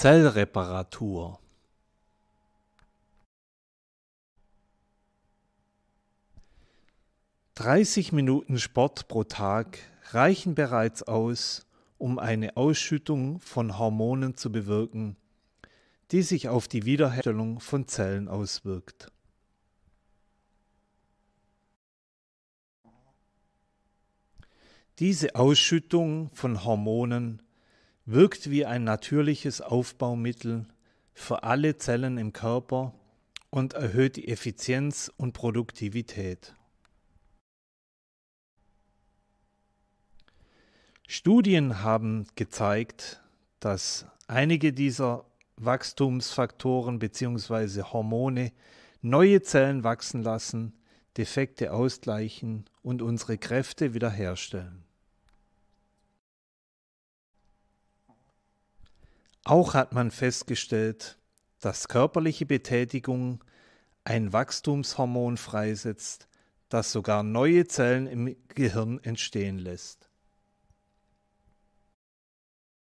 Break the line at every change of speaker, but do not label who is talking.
Zellreparatur. Dreißig Minuten Sport pro Tag reichen bereits aus, um eine Ausschüttung von Hormonen zu bewirken, die sich auf die Wiederherstellung von Zellen auswirkt. Diese Ausschüttung von Hormonen wirkt wie ein natürliches Aufbaumittel für alle Zellen im Körper und erhöht die Effizienz und Produktivität. Studien haben gezeigt, dass einige dieser Wachstumsfaktoren bzw. Hormone neue Zellen wachsen lassen, Defekte ausgleichen und unsere Kräfte wiederherstellen. Auch hat man festgestellt, dass körperliche Betätigung ein Wachstumshormon freisetzt, das sogar neue Zellen im Gehirn entstehen lässt.